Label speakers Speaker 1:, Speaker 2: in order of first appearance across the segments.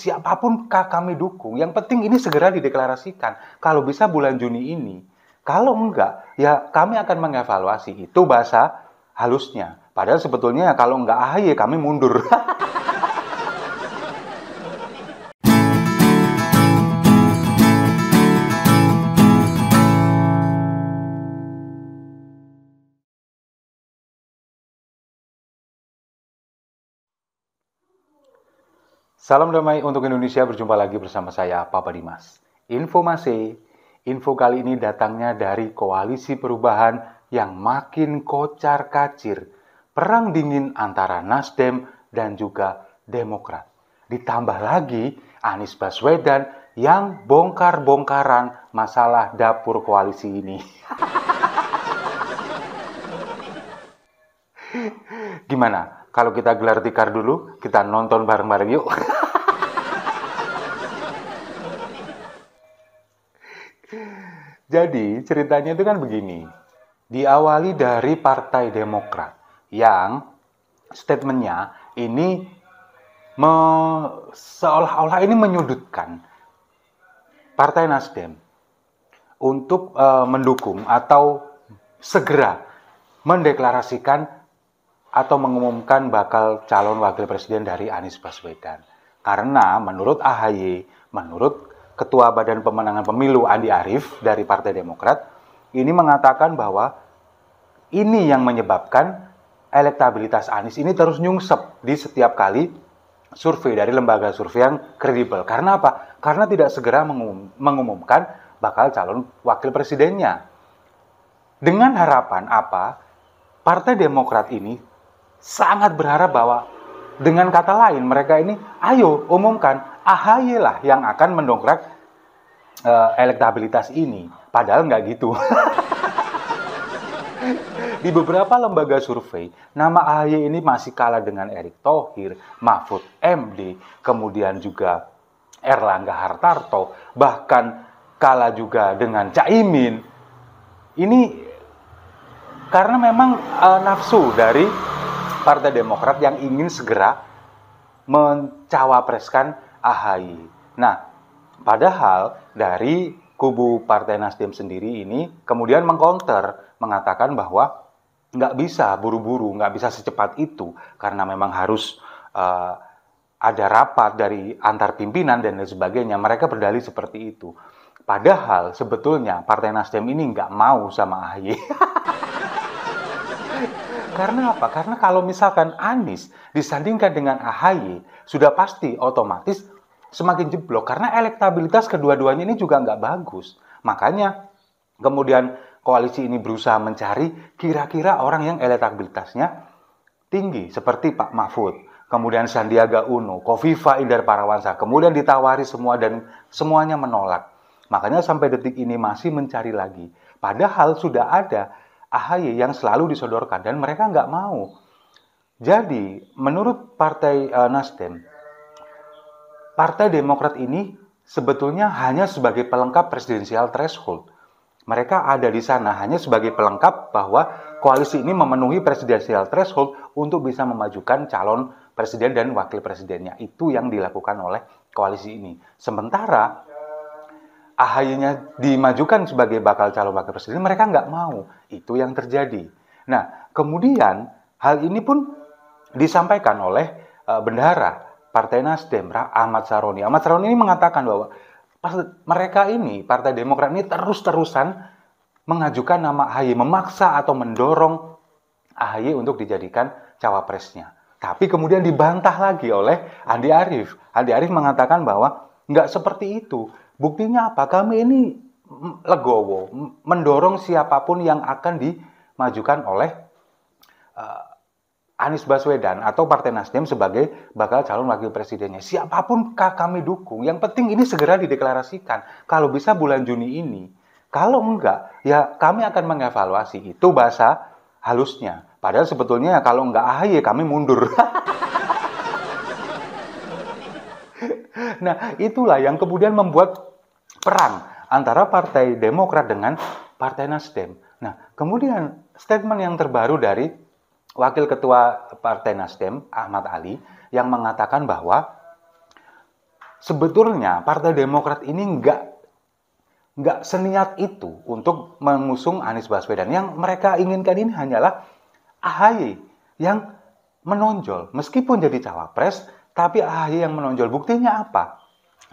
Speaker 1: siapapun kami dukung. Yang penting ini segera dideklarasikan. Kalau bisa bulan Juni ini. Kalau enggak, ya kami akan mengevaluasi. Itu bahasa halusnya. Padahal sebetulnya kalau enggak AHY kami mundur. Salam damai untuk Indonesia, berjumpa lagi bersama saya Papa Dimas. Informasi, info kali ini datangnya dari koalisi perubahan yang makin kocar kacir. Perang dingin antara Nasdem dan juga Demokrat. Ditambah lagi Anies Baswedan yang bongkar-bongkaran masalah dapur koalisi ini. Gimana? kalau kita gelar tikar dulu, kita nonton bareng-bareng yuk. Jadi ceritanya itu kan begini. Diawali dari Partai Demokrat yang statementnya ini me, seolah-olah ini menyudutkan Partai Nasdem untuk e, mendukung atau segera mendeklarasikan atau mengumumkan bakal calon wakil presiden dari Anies Baswedan. Karena menurut AHY, menurut Ketua Badan Pemenangan Pemilu Andi Arief dari Partai Demokrat ini mengatakan bahwa ini yang menyebabkan elektabilitas Anies ini terus nyungsep di setiap kali survei dari lembaga survei yang kredibel. Karena apa? Karena tidak segera mengum mengumumkan bakal calon wakil presidennya. Dengan harapan apa? Partai Demokrat ini sangat berharap bahwa dengan kata lain mereka ini ayo umumkan AHY lah yang akan mendongkrak uh, elektabilitas ini. Padahal nggak gitu. Di beberapa lembaga survei, nama AHY ini masih kalah dengan Erick Thohir, Mahfud MD, kemudian juga Erlangga Hartarto, bahkan kalah juga dengan Caimin. Ini karena memang uh, nafsu dari Partai Demokrat yang ingin segera mencawapreskan AHY. Nah, Padahal dari kubu Partai Nasdem sendiri ini kemudian mengkonter mengatakan bahwa nggak bisa buru-buru, nggak bisa secepat itu karena memang harus uh, ada rapat dari antar pimpinan dan lain sebagainya. Mereka berdalih seperti itu. Padahal sebetulnya Partai Nasdem ini nggak mau sama AHY. Karena apa? Karena kalau misalkan Anies disandingkan dengan AHY, sudah pasti otomatis semakin jeblok karena elektabilitas kedua-duanya ini juga nggak bagus. Makanya kemudian koalisi ini berusaha mencari kira-kira orang yang elektabilitasnya tinggi seperti Pak Mahfud, kemudian Sandiaga Uno, Kofifa Indar Parawansa, kemudian ditawari semua dan semuanya menolak. Makanya sampai detik ini masih mencari lagi. Padahal sudah ada AHY yang selalu disodorkan dan mereka nggak mau. Jadi menurut Partai eh, Nasdem Partai Demokrat ini sebetulnya hanya sebagai pelengkap presidensial threshold. Mereka ada di sana hanya sebagai pelengkap bahwa koalisi ini memenuhi presidensial threshold untuk bisa memajukan calon presiden dan wakil presidennya. Itu yang dilakukan oleh koalisi ini. Sementara ahy dimajukan sebagai bakal calon wakil presiden, mereka nggak mau. Itu yang terjadi. Nah, kemudian hal ini pun disampaikan oleh uh, bendahara Partai Nasdem, Ahmad Saroni. Ahmad Saroni ini mengatakan bahwa mereka ini, Partai Demokrat ini terus-terusan mengajukan nama AHY, memaksa atau mendorong AHY untuk dijadikan cawapresnya. Tapi kemudian dibantah lagi oleh Andi Arief. Andi Arief mengatakan bahwa nggak seperti itu. Buktinya apa? Kami ini legowo, mendorong siapapun yang akan dimajukan oleh eh, Anies Baswedan atau Partai Nasdem sebagai bakal calon wakil presidennya. Siapapun kami dukung, yang penting ini segera dideklarasikan. Kalau bisa bulan Juni ini. Kalau enggak, ya kami akan mengevaluasi. Itu bahasa halusnya. Padahal sebetulnya kalau enggak AHY kami mundur. nah, itulah yang kemudian membuat perang antara Partai Demokrat dengan Partai Nasdem. Nah, kemudian statement yang terbaru dari Wakil Ketua Partai Nasdem Ahmad Ali yang mengatakan bahwa sebetulnya Partai Demokrat ini nggak nggak seniat itu untuk mengusung Anies Baswedan. Yang mereka inginkan ini hanyalah AHY yang menonjol. Meskipun jadi cawapres, tapi AHY yang menonjol. Buktinya apa?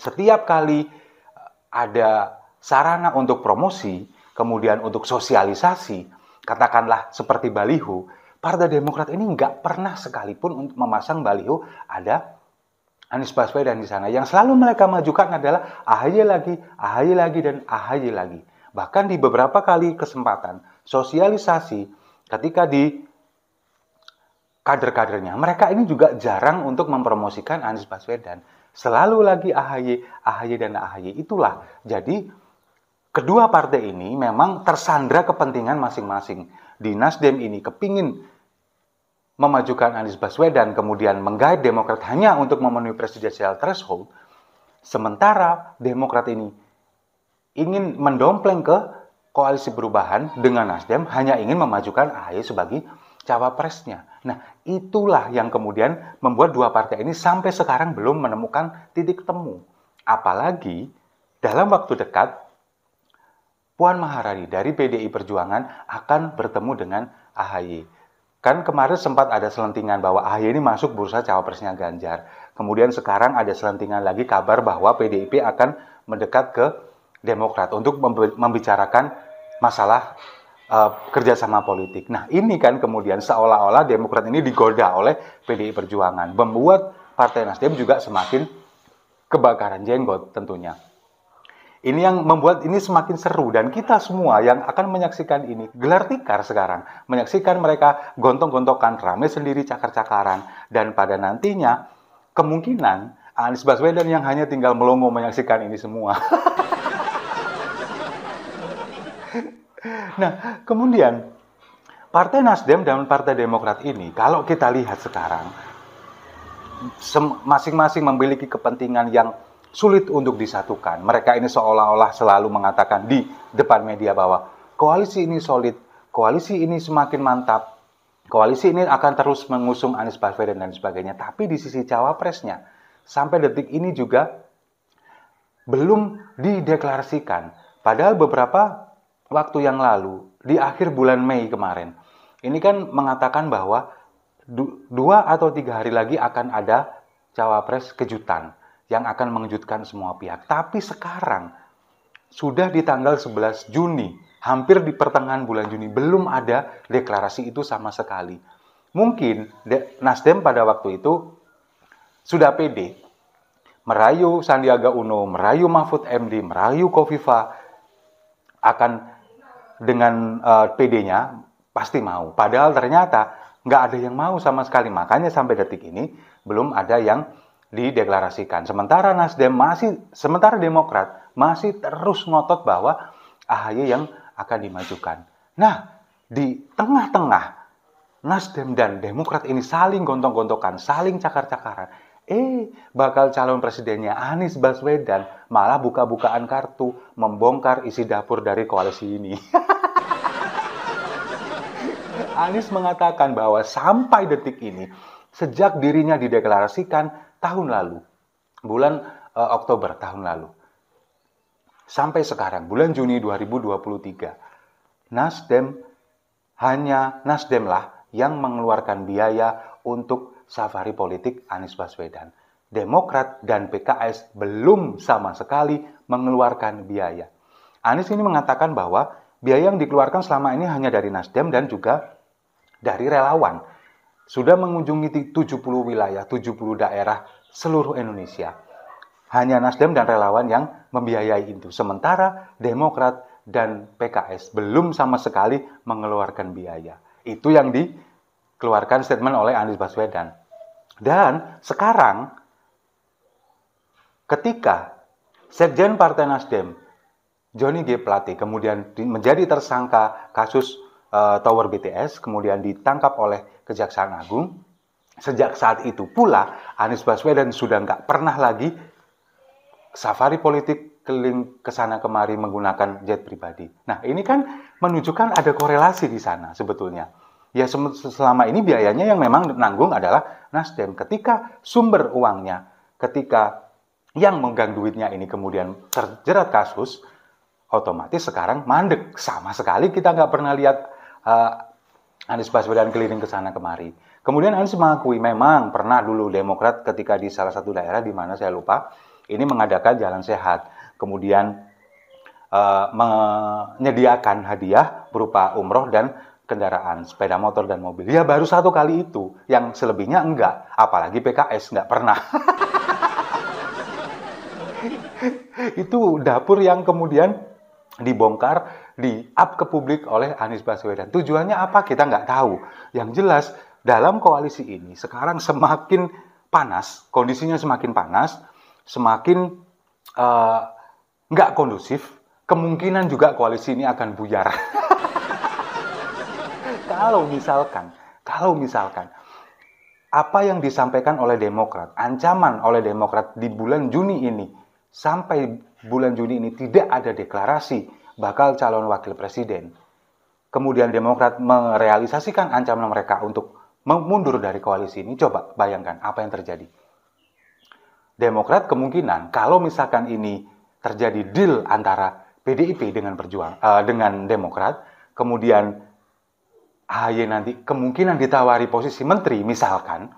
Speaker 1: Setiap kali eh, ada sarana untuk promosi, kemudian untuk sosialisasi, katakanlah seperti baliho, Partai Demokrat ini nggak pernah sekalipun untuk memasang baliho ada Anies Baswedan di sana. Yang selalu mereka majukan adalah AHY lagi, AHY lagi, dan AHY lagi. Bahkan di beberapa kali kesempatan sosialisasi ketika di kader-kadernya, mereka ini juga jarang untuk mempromosikan Anies Baswedan. Selalu lagi AHY, AHY, dan AHY. Itulah. Jadi kedua partai ini memang tersandra kepentingan masing-masing. Di Nasdem ini kepingin memajukan Anies Baswedan kemudian menggait Demokrat hanya untuk memenuhi presidensial threshold, sementara Demokrat ini ingin mendompleng ke koalisi perubahan dengan Nasdem hanya ingin memajukan AHY sebagai cawapresnya. Nah, itulah yang kemudian membuat dua partai ini sampai sekarang belum menemukan titik temu. Apalagi dalam waktu dekat, Puan Maharani dari PDI Perjuangan akan bertemu dengan AHY. Kan kemarin sempat ada selentingan bahwa AHY ini masuk bursa cawapresnya Ganjar. Kemudian sekarang ada selentingan lagi kabar bahwa PDIP akan mendekat ke Demokrat untuk membicarakan masalah uh, kerjasama politik. Nah ini kan kemudian seolah-olah Demokrat ini digoda oleh PDI Perjuangan, membuat Partai Nasdem juga semakin kebakaran jenggot tentunya. Ini yang membuat ini semakin seru dan kita semua yang akan menyaksikan ini gelar tikar sekarang, menyaksikan mereka gontong-gontokan rame sendiri cakar-cakaran dan pada nantinya kemungkinan Anies Baswedan yang hanya tinggal melongo menyaksikan ini semua. nah, kemudian Partai Nasdem dan Partai Demokrat ini kalau kita lihat sekarang masing-masing memiliki kepentingan yang sulit untuk disatukan. Mereka ini seolah-olah selalu mengatakan di depan media bahwa koalisi ini solid, koalisi ini semakin mantap, koalisi ini akan terus mengusung Anies Baswedan dan sebagainya. Tapi di sisi cawapresnya, sampai detik ini juga belum dideklarasikan. Padahal beberapa waktu yang lalu, di akhir bulan Mei kemarin, ini kan mengatakan bahwa dua atau tiga hari lagi akan ada cawapres kejutan yang akan mengejutkan semua pihak. Tapi sekarang sudah di tanggal 11 Juni, hampir di pertengahan bulan Juni belum ada deklarasi itu sama sekali. Mungkin Nasdem pada waktu itu sudah pede merayu Sandiaga Uno, merayu Mahfud MD, merayu Kofifa akan dengan uh, eh, PD-nya pasti mau. Padahal ternyata nggak ada yang mau sama sekali. Makanya sampai detik ini belum ada yang dideklarasikan. Sementara Nasdem masih, sementara Demokrat masih terus ngotot bahwa AHY yang akan dimajukan. Nah, di tengah-tengah Nasdem dan Demokrat ini saling gontok-gontokan, saling cakar-cakaran. Eh, bakal calon presidennya Anies Baswedan malah buka-bukaan kartu membongkar isi dapur dari koalisi ini. Anies mengatakan bahwa sampai detik ini, sejak dirinya dideklarasikan, tahun lalu, bulan uh, Oktober tahun lalu. Sampai sekarang, bulan Juni 2023, Nasdem hanya Nasdem lah yang mengeluarkan biaya untuk safari politik Anies Baswedan. Demokrat dan PKS belum sama sekali mengeluarkan biaya. Anies ini mengatakan bahwa biaya yang dikeluarkan selama ini hanya dari Nasdem dan juga dari relawan sudah mengunjungi 70 wilayah, 70 daerah seluruh Indonesia. Hanya Nasdem dan relawan yang membiayai itu. Sementara Demokrat dan PKS belum sama sekali mengeluarkan biaya. Itu yang dikeluarkan statement oleh Anies Baswedan. Dan sekarang ketika Sekjen Partai Nasdem Johnny G. Plate kemudian menjadi tersangka kasus uh, Tower BTS kemudian ditangkap oleh Kejaksaan Agung. Sejak saat itu pula, Anies Baswedan sudah nggak pernah lagi safari politik keliling ke sana kemari menggunakan jet pribadi. Nah, ini kan menunjukkan ada korelasi di sana sebetulnya. Ya selama ini biayanya yang memang nanggung adalah Nasdem. Ketika sumber uangnya, ketika yang menggang duitnya ini kemudian terjerat kasus, otomatis sekarang mandek. Sama sekali kita nggak pernah lihat uh, Anies Baswedan keliling ke sana kemari. Kemudian Anies mengakui memang pernah dulu Demokrat ketika di salah satu daerah di mana saya lupa ini mengadakan jalan sehat. Kemudian eh, menyediakan hadiah berupa umroh dan kendaraan sepeda motor dan mobil. Ya baru satu kali itu, yang selebihnya enggak. Apalagi PKS enggak pernah. itu dapur yang kemudian dibongkar di up ke publik oleh Anies Baswedan. Tujuannya apa kita nggak tahu. Yang jelas dalam koalisi ini sekarang semakin panas, kondisinya semakin panas, semakin uh, nggak kondusif. Kemungkinan juga koalisi ini akan buyar. kalau misalkan, kalau misalkan apa yang disampaikan oleh Demokrat, ancaman oleh Demokrat di bulan Juni ini sampai bulan Juni ini tidak ada deklarasi bakal calon wakil presiden. Kemudian Demokrat merealisasikan ancaman mereka untuk mundur dari koalisi ini. Coba bayangkan apa yang terjadi. Demokrat kemungkinan kalau misalkan ini terjadi deal antara PDIP dengan perjuang uh, dengan Demokrat, kemudian AHY nanti kemungkinan ditawari posisi menteri misalkan,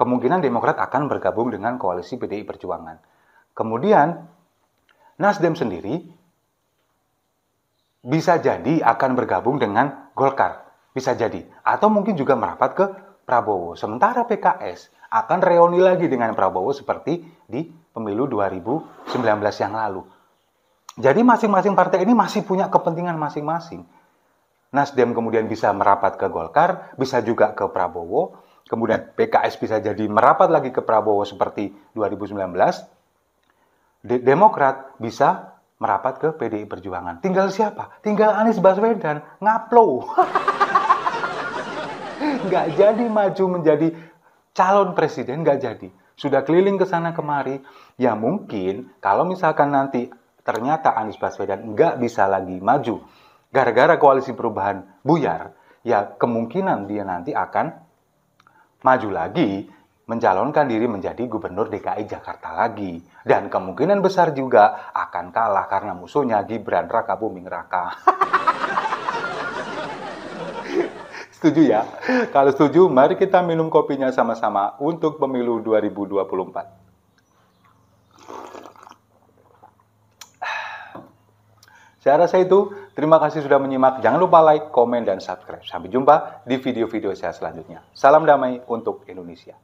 Speaker 1: kemungkinan Demokrat akan bergabung dengan koalisi PDI Perjuangan. Kemudian Nasdem sendiri bisa jadi akan bergabung dengan Golkar, bisa jadi. Atau mungkin juga merapat ke Prabowo. Sementara PKS akan reuni lagi dengan Prabowo seperti di pemilu 2019 yang lalu. Jadi masing-masing partai ini masih punya kepentingan masing-masing. Nasdem kemudian bisa merapat ke Golkar, bisa juga ke Prabowo, kemudian PKS bisa jadi merapat lagi ke Prabowo seperti 2019. Demokrat bisa merapat ke PDI Perjuangan. Tinggal siapa? Tinggal Anies Baswedan. Ngaplo. nggak jadi maju menjadi calon presiden, nggak jadi. Sudah keliling ke sana kemari. Ya mungkin kalau misalkan nanti ternyata Anies Baswedan nggak bisa lagi maju. Gara-gara koalisi perubahan buyar, ya kemungkinan dia nanti akan maju lagi mencalonkan diri menjadi gubernur DKI Jakarta lagi. Dan kemungkinan besar juga akan kalah karena musuhnya Gibran Raka Buming Raka. setuju ya? Kalau setuju, mari kita minum kopinya sama-sama untuk pemilu 2024. Saya rasa itu, terima kasih sudah menyimak. Jangan lupa like, komen, dan subscribe. Sampai jumpa di video-video saya selanjutnya. Salam damai untuk Indonesia.